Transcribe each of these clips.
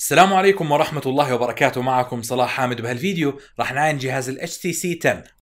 السلام عليكم ورحمة الله وبركاته معكم صلاح حامد بهالفيديو راح نعاين جهاز ال HTC 10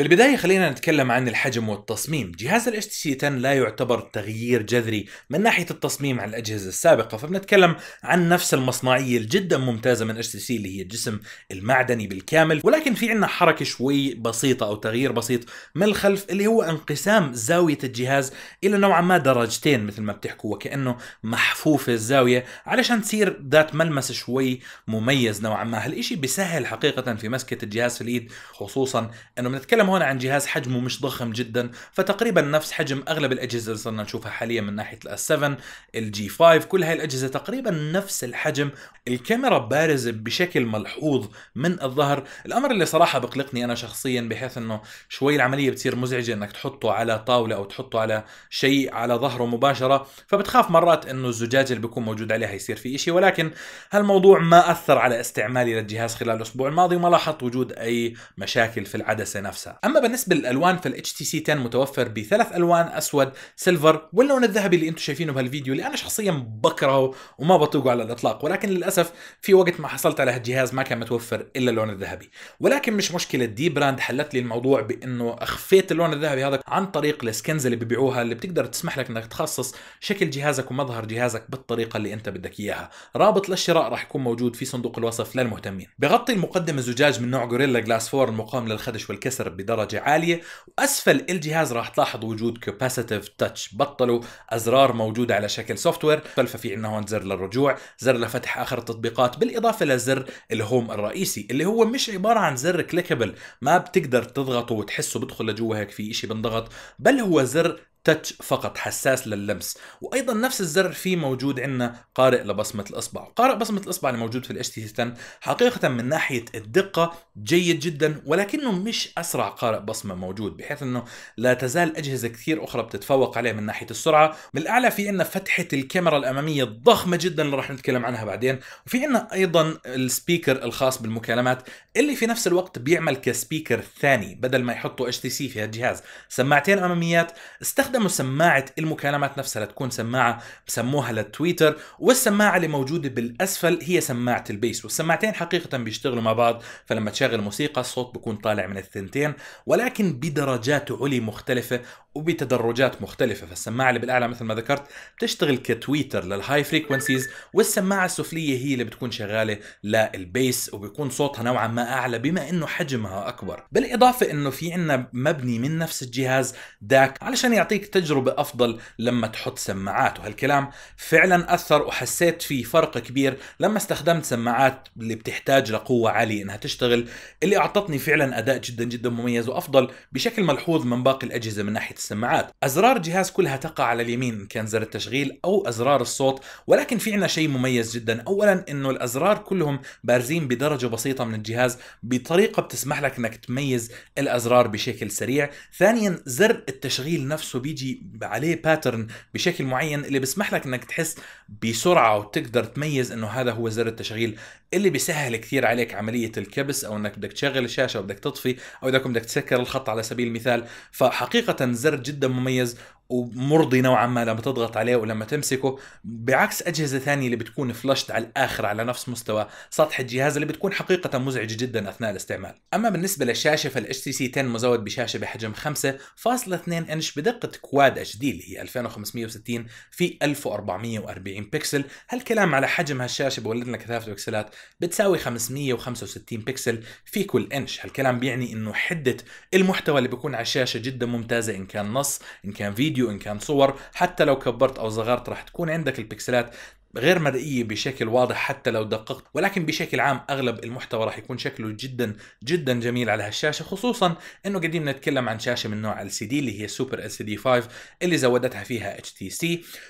بالبداية خلينا نتكلم عن الحجم والتصميم جهاز الـ HTC 10 لا يعتبر تغيير جذري من ناحية التصميم عن الأجهزة السابقة فبنتكلم عن نفس المصنعية الجدا ممتازة من HTC اللي هي الجسم المعدني بالكامل ولكن في عنا حركة شوي بسيطة أو تغيير بسيط من الخلف اللي هو انقسام زاوية الجهاز إلى نوعا ما درجتين مثل ما بتحكوا وكأنه محفوفة الزاوية علشان تصير ذات ملمس شوي مميز نوعا ما هالإشي بيسهل حقيقة في مسكة الجهاز في الإيد خصوصا أنه بنتكلم هون عن جهاز حجمه مش ضخم جدا فتقريبا نفس حجم اغلب الاجهزه اللي صرنا نشوفها حاليا من ناحيه الاس 7 الجي 5 كل هاي الاجهزه تقريبا نفس الحجم الكاميرا بارزه بشكل ملحوظ من الظهر الامر اللي صراحه بقلقني انا شخصيا بحيث انه شوي العمليه بتصير مزعجه انك تحطه على طاوله او تحطه على شيء على ظهره مباشره فبتخاف مرات انه الزجاج اللي بيكون موجود عليها يصير في شيء ولكن هالموضوع ما اثر على استعمالي للجهاز خلال الاسبوع الماضي وما لاحظت وجود اي مشاكل في العدسه نفسها اما بالنسبه للالوان فالاتش تي سي 10 متوفر بثلاث الوان اسود سيلفر واللون الذهبي اللي انتم شايفينه بهالفيديو اللي انا شخصيا بكرهه وما بطوقه على الاطلاق ولكن للاسف في وقت ما حصلت على هالجهاز ما كان متوفر الا اللون الذهبي ولكن مش مشكله دي براند حلت لي الموضوع بانه اخفيت اللون الذهبي هذا عن طريق السكنز اللي ببيعوها اللي بتقدر تسمح لك انك تخصص شكل جهازك ومظهر جهازك بالطريقه اللي انت بدك اياها رابط للشراء راح يكون موجود في صندوق الوصف للمهتمين بغطي المقدم الزجاج من نوع غوريلا جلاس 4 المقاوم للخدش والكسر بدرجة عالية وأسفل الجهاز راح تلاحظ وجود كاباسيتيف تاتش بطلوا أزرار موجودة على شكل سوفت وير ففي عندنا هون زر للرجوع زر لفتح آخر التطبيقات بالإضافة لزر الهوم الرئيسي اللي هو مش عبارة عن زر كليكبل ما بتقدر تضغطه وتحسه بدخل لجوا هيك في إشي بنضغط بل هو زر تتش فقط حساس لللمس وايضا نفس الزر فيه موجود عندنا قارئ لبصمه الاصبع قارئ بصمه الاصبع اللي موجود في الاتش تي حقيقه من ناحيه الدقه جيد جدا ولكنه مش اسرع قارئ بصمه موجود بحيث انه لا تزال اجهزه كثير اخرى بتتفوق عليه من ناحيه السرعه من الاعلى في عندنا فتحه الكاميرا الاماميه الضخمه جدا اللي راح نتكلم عنها بعدين وفي عندنا ايضا السبيكر الخاص بالمكالمات اللي في نفس الوقت بيعمل كسبيكر ثاني بدل ما يحطوا اتش تي سي في هالجهاز سماعتين اماميات استخدم استخدموا سماعة المكالمات نفسها لتكون سماعة بسموها للتويتر والسماعة اللي موجودة بالأسفل هي سماعة البيس والسماعتين حقيقة بيشتغلوا مع بعض فلما تشغل موسيقى الصوت بيكون طالع من الثنتين ولكن بدرجات علي مختلفة وبتدرجات مختلفة فالسماعة اللي بالأعلى مثل ما ذكرت بتشتغل كتويتر للهاي فريكونسيز والسماعة السفلية هي اللي بتكون شغالة للبيس وبيكون صوتها نوعا ما أعلى بما أنه حجمها أكبر بالإضافة أنه في عنا مبني من نفس الجهاز داك علشان يعطيك بتعطيك تجربة أفضل لما تحط سماعات وهالكلام فعلا أثر وحسيت في فرق كبير لما استخدمت سماعات اللي بتحتاج لقوة عالية إنها تشتغل اللي أعطتني فعلا أداء جدا جدا مميز وأفضل بشكل ملحوظ من باقي الأجهزة من ناحية السماعات أزرار جهاز كلها تقع على اليمين إن كان زر التشغيل أو أزرار الصوت ولكن في عنا شيء مميز جدا أولا إنه الأزرار كلهم بارزين بدرجة بسيطة من الجهاز بطريقة بتسمح لك إنك تميز الأزرار بشكل سريع ثانيا زر التشغيل نفسه بيجي عليه باترن بشكل معين اللي بيسمح لك انك تحس بسرعه وتقدر تميز انه هذا هو زر التشغيل اللي بيسهل كثير عليك عمليه الكبس او انك بدك تشغل الشاشه او بدك تطفي او اذا بدك تسكر الخط على سبيل المثال فحقيقه زر جدا مميز ومرضي نوعا ما لما تضغط عليه ولما تمسكه بعكس اجهزه ثانيه اللي بتكون فلشت على الاخر على نفس مستوى سطح الجهاز اللي بتكون حقيقه مزعجه جدا اثناء الاستعمال اما بالنسبه للشاشه فال HTC 10 مزود بشاشه بحجم 5.2 انش بدقه كواد HD دي اللي هي 2560 في 1440 بكسل هالكلام على حجم هالشاشه بولد لنا كثافه بكسلات بتساوي 565 بكسل في كل انش هالكلام بيعني انه حدة المحتوى اللي بيكون على الشاشة جدا ممتازة ان كان نص ان كان فيديو ان كان صور حتى لو كبرت او صغرت رح تكون عندك البكسلات غير مرئية بشكل واضح حتى لو دققت ولكن بشكل عام أغلب المحتوى راح يكون شكله جدا جدا جميل على هالشاشة خصوصا أنه قاعدين نتكلم عن شاشة من نوع LCD اللي هي سوبر LCD 5 اللي زودتها فيها HTC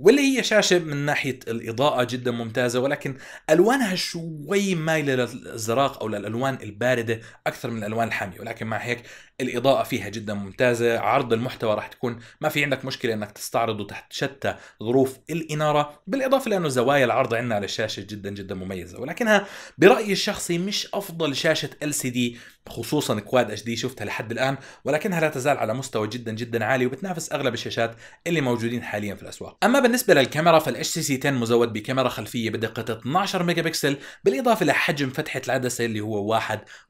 واللي هي شاشة من ناحية الإضاءة جدا ممتازة ولكن ألوانها شوي مايلة للزراق أو للألوان الباردة أكثر من الألوان الحامية ولكن مع هيك الإضاءة فيها جدا ممتازة عرض المحتوى راح تكون ما في عندك مشكلة أنك تستعرضه تحت شتى ظروف الإنارة بالإضافة لأنه زوايا العرض عندنا على الشاشه جدا جدا مميزه ولكنها برايي الشخصي مش افضل شاشه ال سي دي خصوصا كواد اتش دي شفتها لحد الان ولكنها لا تزال على مستوى جدا جدا عالي وبتنافس اغلب الشاشات اللي موجودين حاليا في الاسواق اما بالنسبه للكاميرا فالاتش سي سي 10 مزود بكاميرا خلفيه بدقه 12 ميجا بكسل بالاضافه لحجم فتحه العدسه اللي هو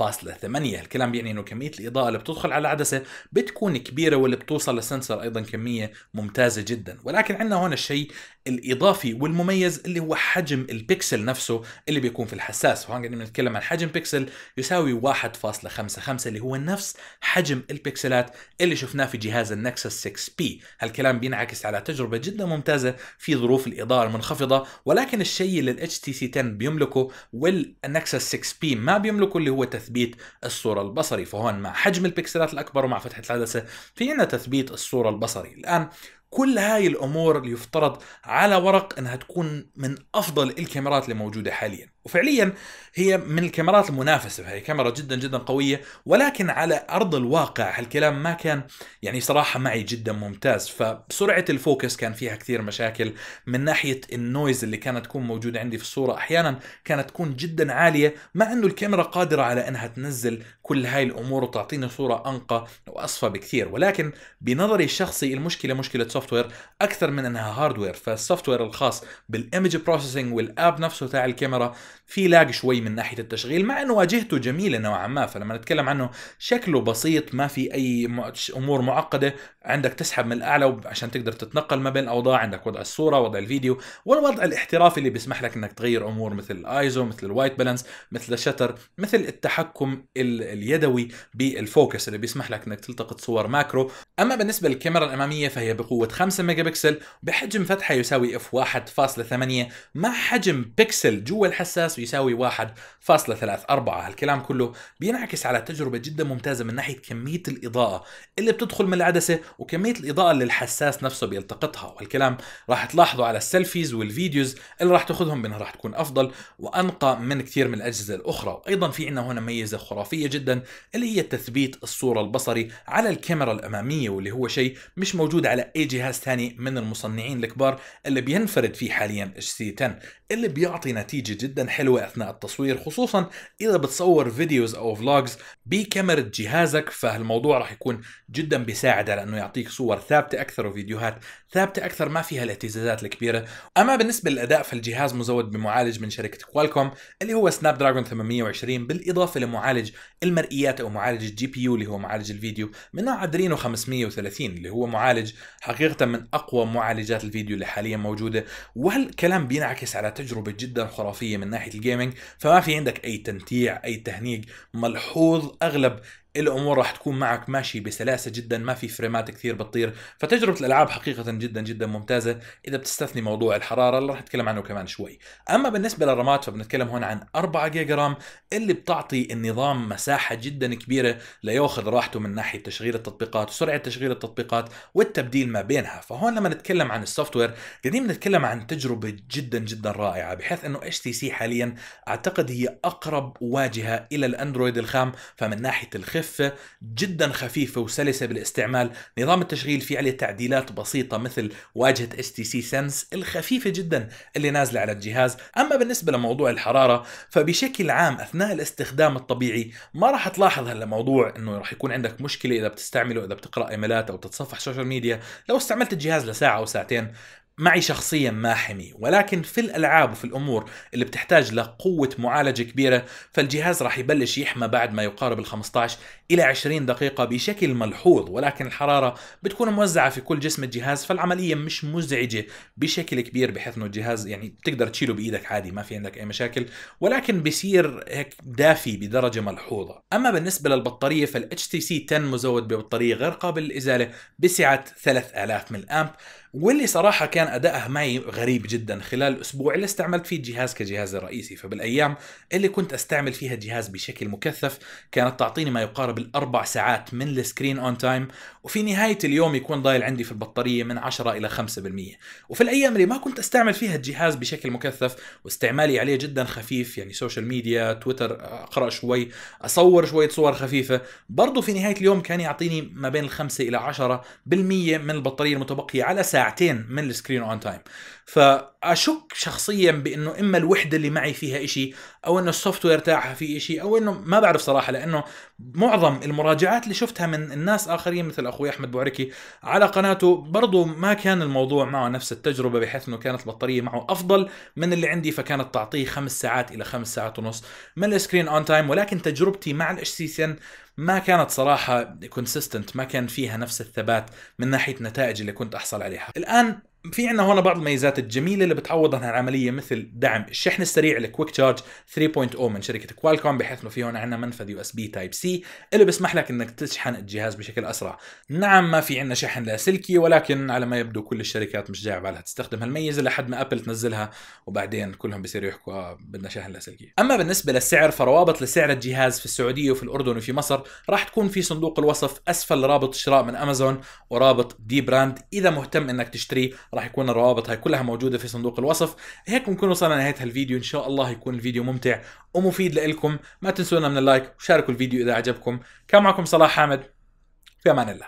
1.8 الكلام بيعني انه كميه الاضاءه اللي بتدخل على العدسه بتكون كبيره واللي بتوصل للسنسر ايضا كميه ممتازه جدا ولكن عندنا هون الشيء الاضافي والمميز المميز اللي هو حجم البكسل نفسه اللي بيكون في الحساس وهون قاعدين بنتكلم عن حجم بكسل يساوي 1.55 اللي هو نفس حجم البكسلات اللي شفناه في جهاز النكسس 6 بي هالكلام بينعكس على تجربة جدا ممتازة في ظروف الإضاءة المنخفضة ولكن الشيء اللي الاتش تي سي 10 بيملكه والنكسس 6 بي ما بيملكه اللي هو تثبيت الصورة البصري فهون مع حجم البكسلات الأكبر ومع فتحة العدسة في عندنا تثبيت الصورة البصري الآن كل هاي الامور اللي يفترض على ورق انها تكون من افضل الكاميرات اللي موجوده حاليا وفعليا هي من الكاميرات المنافسه فهي كاميرا جدا جدا قويه ولكن على ارض الواقع هالكلام ما كان يعني صراحه معي جدا ممتاز فسرعه الفوكس كان فيها كثير مشاكل من ناحيه النويز اللي كانت تكون موجوده عندي في الصوره احيانا كانت تكون جدا عاليه مع انه الكاميرا قادره على انها تنزل كل هاي الامور وتعطيني صوره انقى واصفى بكثير ولكن بنظري الشخصي المشكله مشكله سوفت وير اكثر من انها هاردوير فالسوفت وير الخاص بالايمج بروسيسنج والاب نفسه تاع الكاميرا في لاج شوي من ناحيه التشغيل مع انه واجهته جميله نوعا ما فلما نتكلم عنه شكله بسيط ما في اي امور معقده عندك تسحب من الاعلى عشان تقدر تتنقل ما بين الاوضاع عندك وضع الصوره وضع الفيديو والوضع الاحترافي اللي بيسمح لك انك تغير امور مثل الايزو مثل الوايت بالانس مثل الشتر مثل التحكم اليدوي بالفوكس اللي بيسمح لك انك تلتقط صور ماكرو اما بالنسبه للكاميرا الاماميه فهي بقوه 5 ميجا بكسل بحجم فتحه يساوي اف 1.8 مع حجم بكسل جوا الحساس يساوي 1.34 هالكلام كله بينعكس على تجربه جدا ممتازه من ناحيه كميه الاضاءه اللي بتدخل من العدسه وكمية الإضاءة اللي الحساس نفسه بيلتقطها والكلام راح تلاحظه على السيلفيز والفيديوز اللي راح تاخذهم منها راح تكون أفضل وأنقى من كثير من الأجهزة الأخرى وأيضا في عندنا هنا ميزة خرافية جدا اللي هي تثبيت الصورة البصري على الكاميرا الأمامية واللي هو شيء مش موجود على أي جهاز ثاني من المصنعين الكبار اللي بينفرد فيه حاليا اتش سي 10 اللي بيعطي نتيجة جدا حلوة أثناء التصوير خصوصا إذا بتصور فيديوز أو فلوجز بكاميرا جهازك فهالموضوع راح يكون جدا بيساعد على أنه يعطيك صور ثابته اكثر وفيديوهات ثابته اكثر ما فيها الاهتزازات الكبيره اما بالنسبه للاداء فالجهاز مزود بمعالج من شركه كوالكوم اللي هو سناب دراجون 820 بالاضافه لمعالج المرئيات او معالج الجي بي يو اللي هو معالج الفيديو من نوع ادرينو 530 اللي هو معالج حقيقه من اقوى معالجات الفيديو اللي حاليا موجوده وهالكلام بينعكس على تجربه جدا خرافيه من ناحيه الجيمنج فما في عندك اي تنتيع اي تهنيج ملحوظ اغلب الامور راح تكون معك ماشي بسلاسه جدا ما في فريمات كثير بتطير فتجربه الالعاب حقيقه جدا جدا ممتازه اذا بتستثني موضوع الحراره اللي راح نتكلم عنه كمان شوي اما بالنسبه للرامات فبنتكلم هون عن 4 جيجا رام اللي بتعطي النظام مساحه جدا كبيره ليأخذ راحته من ناحيه تشغيل التطبيقات وسرعه تشغيل التطبيقات والتبديل ما بينها فهون لما نتكلم عن السوفت وير قاعدين بنتكلم عن تجربه جدا جدا رائعه بحيث انه اتش تي سي حاليا اعتقد هي اقرب واجهه الى الاندرويد الخام فمن ناحيه الخف خفة جدا خفيفة وسلسة بالاستعمال نظام التشغيل فيه عليه تعديلات بسيطة مثل واجهة HTC Sense الخفيفة جدا اللي نازلة على الجهاز أما بالنسبة لموضوع الحرارة فبشكل عام أثناء الاستخدام الطبيعي ما راح تلاحظ هلا موضوع انه راح يكون عندك مشكلة اذا بتستعمله اذا بتقرأ ايميلات او تتصفح سوشيال ميديا لو استعملت الجهاز لساعة او ساعتين معي شخصيا ما حمي ولكن في الالعاب وفي الامور اللي بتحتاج لقوه معالجه كبيره فالجهاز راح يبلش يحمى بعد ما يقارب ال 15 الى 20 دقيقه بشكل ملحوظ ولكن الحراره بتكون موزعه في كل جسم الجهاز فالعمليه مش مزعجه بشكل كبير بحيث انه الجهاز يعني بتقدر تشيله بايدك عادي ما في عندك اي مشاكل ولكن بيصير هيك دافي بدرجه ملحوظه اما بالنسبه للبطاريه فال HTC 10 مزود ببطاريه غير قابل للازاله بسعه 3000 ملي امب واللي صراحه كان كان ادائها معي غريب جدا خلال الاسبوع اللي استعملت فيه الجهاز كجهازي الرئيسي فبالايام اللي كنت استعمل فيها الجهاز بشكل مكثف كانت تعطيني ما يقارب الاربع ساعات من السكرين اون تايم وفي نهايه اليوم يكون ضايل عندي في البطاريه من 10 الى 5% وفي الايام اللي ما كنت استعمل فيها الجهاز بشكل مكثف واستعمالي عليه جدا خفيف يعني سوشيال ميديا تويتر اقرا شوي اصور شويه صور خفيفه برضه في نهايه اليوم كان يعطيني ما بين 5 الى 10% من البطاريه المتبقيه على ساعتين من السكرين مسافرين اون تايم فاشك شخصيا بانه اما الوحده اللي معي فيها إشي او انه السوفت وير تاعها فيه إشي او انه ما بعرف صراحه لانه معظم المراجعات اللي شفتها من الناس اخرين مثل اخوي احمد بوعركي على قناته برضه ما كان الموضوع معه نفس التجربه بحيث انه كانت البطاريه معه افضل من اللي عندي فكانت تعطيه خمس ساعات الى خمس ساعات ونص من السكرين اون تايم ولكن تجربتي مع الاتش سي ما كانت صراحة كونسيستنت ما كان فيها نفس الثبات من ناحية النتائج اللي كنت أحصل عليها الآن في عندنا هون بعض الميزات الجميلة اللي بتعوض عن هالعملية مثل دعم الشحن السريع الكويك تشارج 3.0 من شركة كوالكوم بحيث انه في هون عندنا منفذ يو اس بي تايب سي اللي بيسمح لك انك تشحن الجهاز بشكل اسرع. نعم ما في عندنا شحن لاسلكي ولكن على ما يبدو كل الشركات مش جاي بالها تستخدم هالميزة لحد ما ابل تنزلها وبعدين كلهم بيصيروا يحكوا آه بدنا شحن لاسلكي. اما بالنسبة للسعر فروابط لسعر الجهاز في السعودية وفي الاردن وفي مصر راح تكون في صندوق الوصف اسفل رابط الشراء من امازون ورابط دي براند اذا مهتم انك تشتري راح يكون الروابط هاي كلها موجوده في صندوق الوصف هيك بنكون وصلنا لنهايه هالفيديو ان شاء الله يكون الفيديو ممتع ومفيد لكم ما تنسونا من اللايك وشاركوا الفيديو اذا عجبكم كان معكم صلاح حامد في امان الله